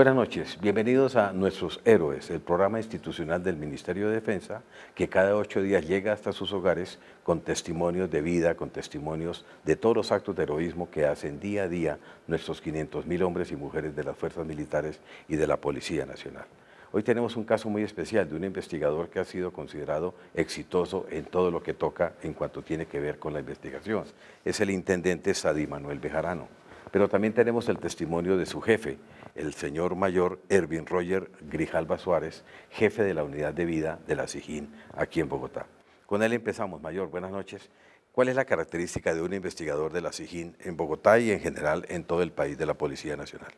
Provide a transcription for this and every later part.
Buenas noches, bienvenidos a Nuestros Héroes, el programa institucional del Ministerio de Defensa que cada ocho días llega hasta sus hogares con testimonios de vida, con testimonios de todos los actos de heroísmo que hacen día a día nuestros mil hombres y mujeres de las fuerzas militares y de la Policía Nacional. Hoy tenemos un caso muy especial de un investigador que ha sido considerado exitoso en todo lo que toca en cuanto tiene que ver con la investigación. Es el intendente Sadi Manuel Bejarano. Pero también tenemos el testimonio de su jefe, el señor mayor Erwin Roger Grijalba Suárez, jefe de la unidad de vida de la SIGIN aquí en Bogotá. Con él empezamos, mayor, buenas noches. ¿Cuál es la característica de un investigador de la SIGIN en Bogotá y en general en todo el país de la Policía Nacional?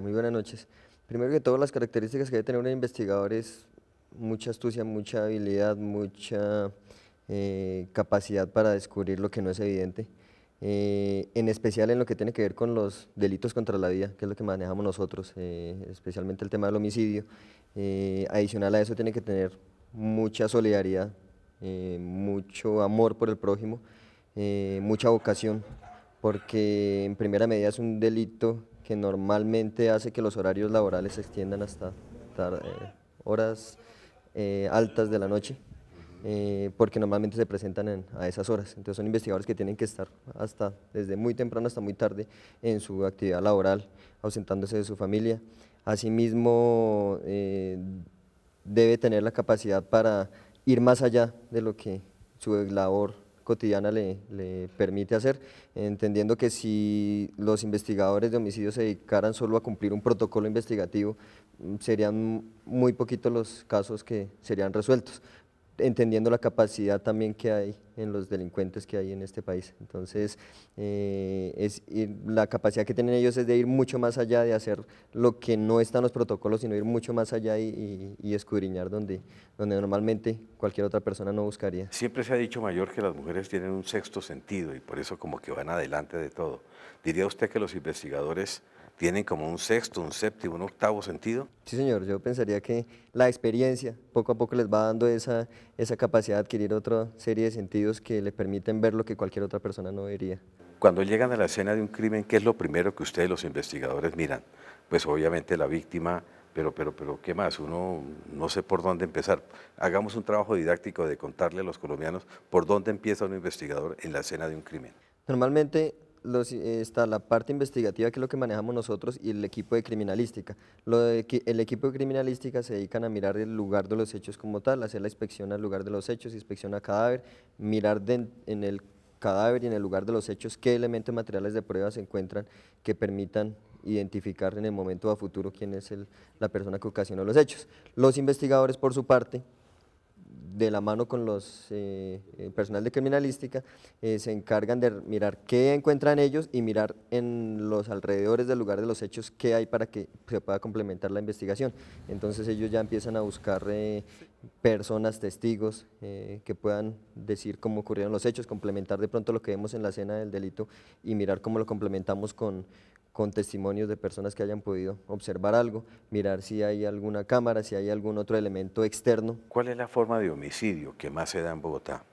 muy buenas noches. Primero que todo, las características que debe tener un investigador es mucha astucia, mucha habilidad, mucha eh, capacidad para descubrir lo que no es evidente. Eh, en especial en lo que tiene que ver con los delitos contra la vida, que es lo que manejamos nosotros, eh, especialmente el tema del homicidio. Eh, adicional a eso tiene que tener mucha solidaridad, mucho amor por el prójimo, mucha vocación, porque en primera medida es un delito que normalmente hace que los horarios laborales se extiendan hasta horas altas de la noche. Eh, porque normalmente se presentan a esas horas. Entonces son investigadores que tienen que estar hasta desde muy temprano hasta muy tarde en su actividad laboral, ausentándose de su familia. Asimismo, eh, debe tener la capacidad para ir más allá de lo que su labor cotidiana le, le, permite hacer, entendiendo que si los investigadores de homicidio se dedicaran solo a cumplir un protocolo investigativo, mm, serían muy poquitos los casos que serían resueltos entendiendo la capacidad también que hay en los delincuentes que hay en este país. Entonces, eh, es la capacidad que tienen ellos es de ir mucho más allá, de hacer lo que no están los protocolos, sino ir mucho más allá y, escudriñar donde, donde normalmente cualquier otra persona no buscaría. Siempre se ha dicho, mayor, que las mujeres tienen un sexto sentido y por eso como que van adelante de todo. ¿Diría usted que los investigadores tienen como un sexto, un séptimo, un octavo sentido. Sí, señor, yo pensaría que la experiencia poco a poco les va dando esa, esa capacidad de adquirir otra serie de sentidos que le permiten ver lo que cualquier otra persona no vería. Cuando llegan a la escena de un crimen, ¿qué es lo primero que ustedes los investigadores miran? Pues obviamente la víctima, pero, pero, pero ¿qué más? Uno no sé por dónde empezar. Hagamos un trabajo didáctico de contarle a los colombianos por dónde empieza un investigador en la escena de un crimen. Normalmente está la parte investigativa, que es lo que manejamos nosotros, y el equipo de criminalística. el equipo de criminalística se dedican a mirar el lugar de los hechos como tal, hacer la inspección al lugar de los hechos, inspección a cadáver, mirar en el cadáver y en el lugar de los hechos qué elementos materiales de prueba se encuentran que permitan identificar en el momento a futuro quién es la persona que ocasionó los hechos. Los investigadores, por su parte, de la mano con los eh, eh, personal de criminalística, eh, se encargan de mirar qué encuentran ellos y mirar en los alrededores del lugar de los hechos qué hay para que se pueda complementar la investigación. Entonces ellos ya empiezan a buscar personas, testigos, eh, que puedan decir cómo ocurrieron los hechos, complementar de pronto lo que vemos en la escena del delito y mirar cómo lo complementamos con, con testimonios de personas que hayan podido observar algo, mirar si hay alguna cámara, si hay algún otro elemento externo. ¿Cuál es la forma de homicidio que más se da en Bogotá?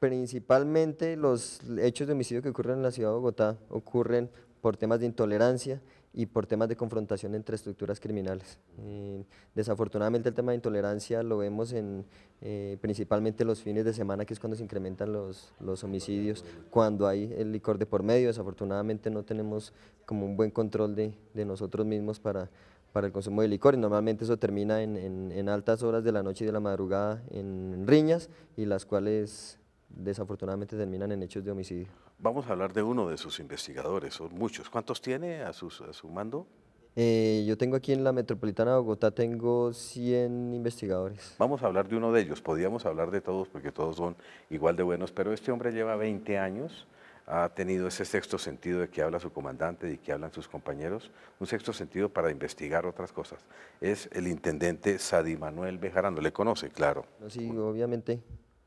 Principalmente los hechos de homicidio que ocurren en la ciudad de Bogotá ocurren por temas de intolerancia, y por temas de confrontación entre estructuras criminales. Eh, desafortunadamente el tema de intolerancia lo vemos en eh, principalmente los fines de semana, que es cuando se incrementan los, los, homicidios, cuando hay el licor de por medio. Desafortunadamente no tenemos como un buen control de, de nosotros mismos para, para el consumo de licor y normalmente eso termina en, en, en altas horas de la noche y de la madrugada en riñas y las cuales desafortunadamente terminan en hechos de homicidio. Vamos a hablar de uno de sus investigadores, son muchos. ¿Cuántos tiene a, sus, a su mando? Eh, yo tengo aquí en la Metropolitana de Bogotá, tengo 100 investigadores. Vamos a hablar de uno de ellos, podíamos hablar de todos porque todos son igual de buenos, pero este hombre lleva 20 años, ha tenido ese sexto sentido de que habla su comandante y que hablan sus compañeros, un sexto sentido para investigar otras cosas. Es el intendente Sadi Manuel Bejarano, ¿le conoce? Claro. sí, obviamente.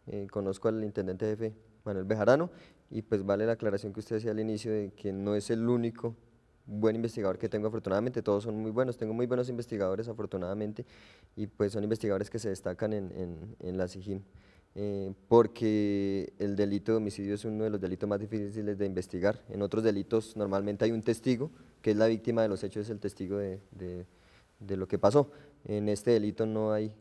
Eh, conozco al intendente jefe Manuel Bejarano y pues vale la aclaración que usted hacía al inicio de que no es el único buen investigador que tengo afortunadamente, todos son muy buenos, tengo muy buenos investigadores afortunadamente y pues son investigadores que se destacan en, la CIGIM. Eh, porque el delito de homicidio es uno de los delitos más difíciles de investigar. En otros delitos normalmente hay un testigo, que es la víctima de los hechos, es el testigo de, de lo que pasó. En este delito no hay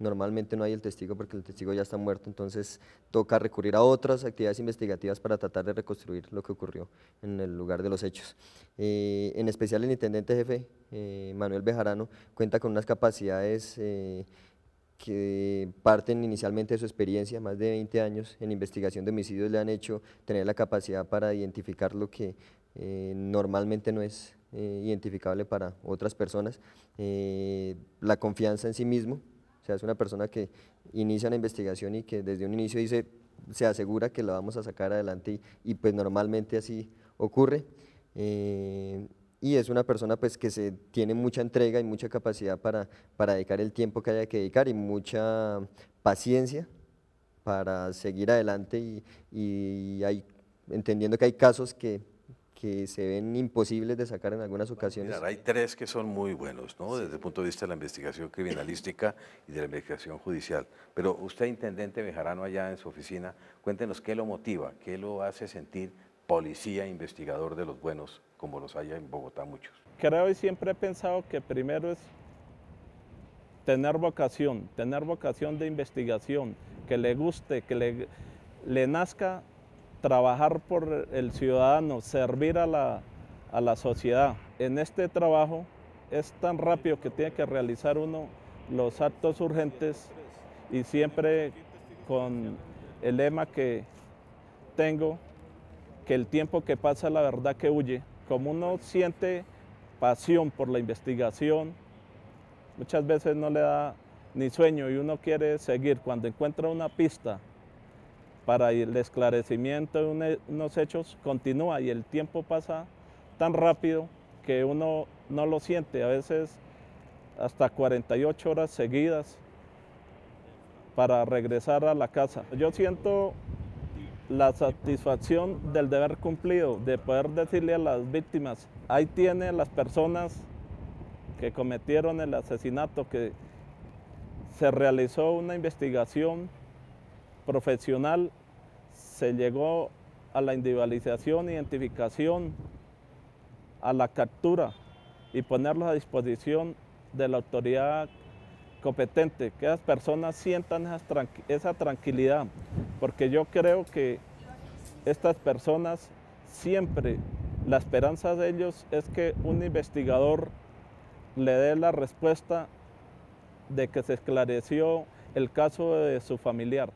normalmente no hay el testigo porque el testigo ya está muerto, entonces toca recurrir a otras actividades investigativas para tratar de reconstruir lo que ocurrió en el lugar de los hechos. Eh, en especial el intendente jefe, eh, Manuel Bejarano, cuenta con unas capacidades eh, que parten inicialmente de su experiencia, más de 20 años en investigación de homicidios le han hecho tener la capacidad para identificar lo que normalmente no es identificable para otras personas, la confianza en sí mismo, es una persona que inicia una investigación y que desde un inicio dice, se asegura que la vamos a sacar adelante y, pues normalmente así ocurre. Eh, y es una persona pues que se tiene mucha entrega y mucha capacidad para, dedicar el tiempo que haya que dedicar y mucha paciencia para seguir adelante y, y entendiendo que hay casos que que se ven imposibles de sacar en algunas ocasiones. hay tres que son muy buenos, ¿no? Desde el punto de vista de la investigación criminalística y de la investigación judicial. Pero usted, intendente Mejarano, allá en su oficina, cuéntenos qué lo motiva, qué lo hace sentir policía investigador de los buenos, como los haya en Bogotá muchos. Creo y siempre he pensado que primero es tener vocación, tener vocación de investigación, que le guste, que le, le nazca trabajar por el ciudadano, servir a la, sociedad. En este trabajo es tan rápido que tiene que realizar uno los actos urgentes y siempre con el lema que tengo, que el tiempo que pasa la verdad que huye. Como uno siente pasión por la investigación, muchas veces no le da ni sueño y uno quiere seguir. Cuando encuentra una pista para el esclarecimiento de e, unos hechos continúa y el tiempo pasa tan rápido que uno no lo siente, a veces hasta 48 horas seguidas para regresar a la casa. Yo siento la satisfacción del deber cumplido, de poder decirle a las víctimas, ahí tienen las personas que cometieron el asesinato, que se realizó una investigación profesional se llegó a la individualización, identificación, a la captura y ponerlos a disposición de la autoridad competente, que las personas sientan esa tranquilidad, porque yo creo que estas personas siempre, la esperanza de ellos es que un investigador le dé la respuesta de que se esclareció el caso de su familiar.